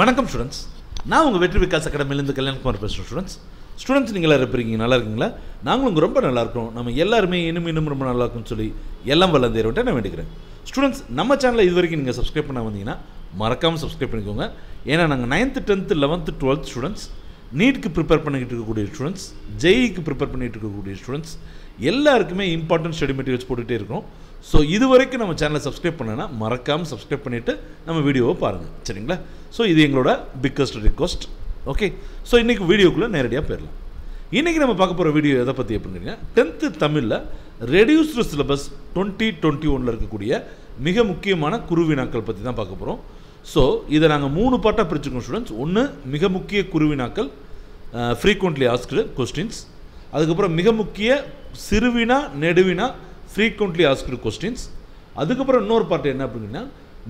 வணக்கம் ஸ்டூடெண்ட்ஸ் நான் உங்கள் வெற்றி விகாஸ் அகாடமிலேருந்து கல்யாண்குமார் பேசுகிறேன் ஸ்டூடெண்ட்ஸ் ஸ்டூடெண்ட்ஸ் நீங்கள் எல்லாம் இருப்பீங்க நல்லா இருக்கீங்களா நாங்களும் உங்கள் ரொம்ப நல்லா இருக்கோம் நம்ம எல்லாருமே இன்னும் இன்னும் ரொம்ப நல்லா இருக்கும்னு சொல்லி எல்லாம் வளர்ந்து வளர்ந்தேறவன்ட்டு நான் வேண்டிக்கிறேன் ஸ்டூடெண்ட்ஸ் நம்ம சேனலில் இது வரைக்கும் நீங்கள் சப்ஸ்கிரைப் பண்ண வந்தீங்கன்னா மறக்காமல் சப்ஸ்கிரைப் பண்ணிக்கோங்க ஏன்னா நாங்கள் ninth tenth eleventh twelfth students நீட்டுக்கு ப்ரிப்பேர் பண்ணிக்கிட்டு இருக்கக்கூடிய ஸ்டூடெண்ட்ஸ் ஜெய்க்கு e ப்ரிப்பேர் பண்ணிகிட்டு இருக்கக்கூடிய ஸ்டூடெண்ட்ஸ் எல்லாருக்குமே இம்பார்ட்டன்ட் ஸ்டடி மெட்டீரியல்ஸ் போட்டுகிட்டே இருக்கோம் ஸோ இது வரைக்கும் நம்ம சேனலை சப்ஸ்கிரைப் பண்ணனா மறக்காமல் சப்ஸ்கிரைப் பண்ணிவிட்டு நம்ம வீடியோவை பாருங்கள் சரிங்களா ஸோ இது எங்களோட பிக்கஸ்ட் ரிக்வஸ்ட் ஓகே ஸோ இன்றைக்கி வீடியோக்குள்ளே நேரடியாக போயிடலாம் இன்றைக்கி நம்ம பார்க்க போகிற வீடியோ எதை பற்றி அப்படின்னா டென்த்து தமிழில் ரெடியூஸ்டு சிலபஸ் டுவெண்ட்டி டுவெண்ட்டி ஒனில் இருக்கக்கூடிய மிக முக்கியமான குருவினாக்கள் பற்றி தான் பார்க்க போகிறோம் ஸோ இதை நாங்கள் மூணு பாட்டாக பிரிச்சுக்கோம் ஸ்டூடெண்ட்ஸ் ஒன்று மிக முக்கிய குருவினாக்கள் ஃப்ரீக்வெண்ட்லி ஆஸ்க்டு கொஸ்டின்ஸ் அதுக்கப்புறம் மிக முக்கிய சிறுவினா நெடுவினா ஃப்ரீக்வெண்ட்லி ஆஸ்க்டு கொஸ்டின்ஸ் அதுக்கப்புறம் இன்னொரு பார்ட் என்ன அப்படின்னா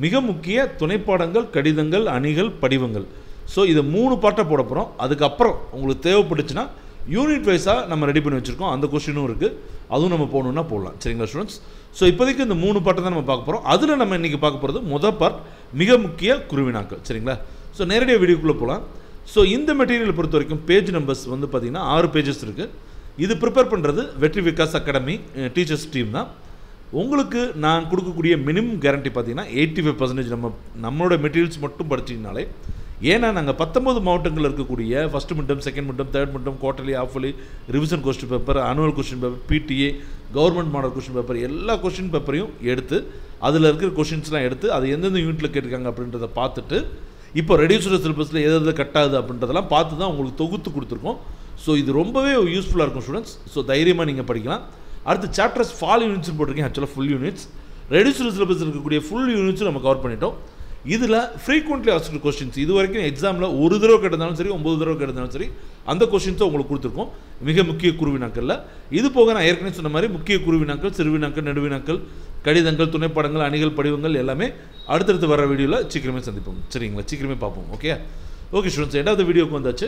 மிக முக்கிய துணைப்பாடங்கள் கடிதங்கள் அணிகள் படிவங்கள் ஸோ இதை மூணு பாட்டை போட போகிறோம் அதுக்கப்புறம் உங்களுக்கு தேவைப்பட்டுச்சுன்னா யூனிட் வைஸாக நம்ம ரெடி பண்ணி வச்சுருக்கோம் அந்த கொஸ்டினும் இருக்குது அதுவும் நம்ம போகணுன்னா போடலாம் சரிங்களா ஸ்டூடெண்ட்ஸ் ஸோ இப்போதைக்கு இந்த மூணு பாட்டை தான் நம்ம பார்க்க போகிறோம் அதில் நம்ம இன்றைக்கி பார்க்க போகிறது முதல் பார்ட் மிக முக்கிய குருவினாக்கள் சரிங்களா ஸோ நேரடியாக வீடியோக்குள்ளே போகலாம் ஸோ இந்த மெட்டீரியல் பொறுத்த வரைக்கும் பேஜ் நம்பர்ஸ் வந்து பார்த்திங்கன்னா ஆறு பேஜஸ் இருக்குது இது ப்ரிப்பேர் பண்ணுறது வெற்றி விகாஸ் அகாடமி டீச்சர்ஸ் டீம் தான் உங்களுக்கு நான் கொடுக்கக்கூடிய மினிமம் கேரண்டி பார்த்தீங்கன்னா எயிட்டி ஃபைவ் பர்சன்டேஜ் நம்ம நம்மளோட மெட்டீரியல்ஸ் மட்டும் படிச்சிங்கனாலே ஏன்னா நாங்கள் பத்தொம்பது மாவட்டங்களில் இருக்கக்கூடிய first midterm second midterm third midterm quarterly half yearly revision question paper annual question paper PTA government model question paper எல்லா கொஸ்டின் பேப்பரையும் எடுத்து அதில் இருக்கிற கொஷின்ஸ்லாம் எடுத்து அது எந்தெந்த யூனிட்டில் கேட்டிருக்காங்க அப்படின்றத பார்த்துட்டு இப்போ ரெடியூசர் சிலபஸில் எது எது கட்டாது அப்படின்றதெல்லாம் பார்த்து தான் உங்களுக்கு தொகுத்து கொடுத்துருக்கோம் ஸோ இது ரொம்பவே யூஸ்ஃபுல்லாக இருக்கும் ஸ்டூடெண்ட்ஸ் ஸோ தைரியமாக நீங்கள் படிக்கலாம் அடுத்து சாப்டர்ஸ் ஃபால் யூனிட்ஸ் போட்டிருக்கேன் ஆக்சுவலாக ஃபுல் யூனிட்ஸ் ரெடியூஸ் சிலபஸ் இருக்கக்கூடிய ஃபுல் யூனிட்ஸும் நம்ம கவர் பண்ணிட்டோம் இதில் ஃப்ரீக்வெண்ட்லி ஆஸ்ட் கொஸ்டின்ஸ் இது வரைக்கும் எக்ஸாமில் ஒரு தடவை கேட்டிருந்தாலும் சரி ஒம்பது தடவை கேட்டிருந்தாலும் சரி அந்த கொஸ்டின்ஸை உங்களுக்கு கொடுத்துருக்கோம் மிக முக்கிய குருவினாக்களில் இது போக நான் ஏற்கனவே சொன்ன மாதிரி முக்கிய குருவினாக்கள் சிறுவினாக்கள் நடுவினாக்கள் கடிதங்கள் துணைப்படங்கள் அணிகள் படிவங்கள் எல்லாமே அடுத்தடுத்து வர வீடியோவில் சீக்கிரமே சந்திப்போம் சரிங்களா சீக்கிரமே பார்ப்போம் ஓகே ஓகே ஸ்டூடெண்ட்ஸ் ரெண்டாவது வீடியோக்கு வந்தாச்சு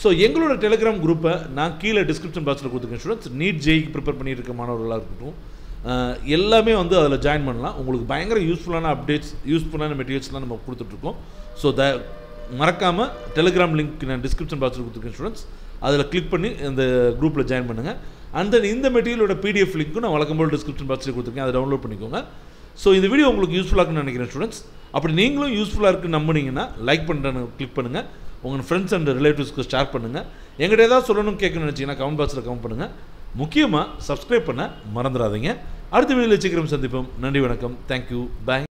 ஸோ எங்களோட டெலிகிராம் குரூப்பை நான் கீழே டிஸ்கிரிப்ஷன் பாக்ஸில் கொடுத்துருக்கேன் ஸ்டூடெண்ட்ஸ் நீட் ஜெய்க்கு e ப்ரிப்பேர் பண்ணியிருக்க மாணவர்களாக இருக்கட்டும் எல்லாமே வந்து அதில் ஜாயின் பண்ணலாம் உங்களுக்கு பயங்கர யூஸ்ஃபுல்லான அப்டேட்ஸ் யூஸ்ஃபுல்லான மெட்டீரியல்ஸ்லாம் நம்ம கொடுத்துட்ருக்கோம் ஸோ த மறக்காமல் டெலிகிராம் லிங்க் நான் டிஸ்கிரிப்ஷன் பாக்ஸில் கொடுத்துருக்கேன் ஸ்டூடெண்ட்ஸ் அதில் கிளிக் பண்ணி இந்த குரூப்பில் ஜாயின் பண்ணுங்கள் அண்ட் தென் இந்த மெட்டீரியலோட பிடிஎஃப் லிங்க்கும் நான் வழக்கம்போல் டிஸ்கிரிப்ஷன் பாக்ஸில் கொடுத்துருக்கேன் அதை டவுன்லோட் பண்ணிக்கோங்க ஸோ இந்த வீடியோ உங்களுக்கு யூஸ்ஃபுல்லாக நினைக்கிறேன் ஸ்டூடெண்ட்ஸ் அப்படி நீங்களும் யூஸ்ஃபுல்லாக இருக்குன்னு நம்புனீங்கன்னா லைக் பண்ணுற கிளிக் பண்ணுங்கள் உங்கள் ஃப்ரெண்ட்ஸ் அண்ட் ரிலேட்டிவ்ஸ்க்கு ஷேர் பண்ணுங்கள் எங்கிட்ட ஏதாவது சொல்லணும்னு கேட்கணும்னு நினச்சிங்கன்னா கமெண்ட் பாக்ஸில் கமெண்ட் பண்ணுங்கள் முக்கியமாக சப்ஸ்கிரைப் பண்ண மறந்துடாதீங்க அடுத்த வீடியோவில் சீக்கிரம் சந்திப்போம் நன்றி வணக்கம் தேங்க்யூ பாய்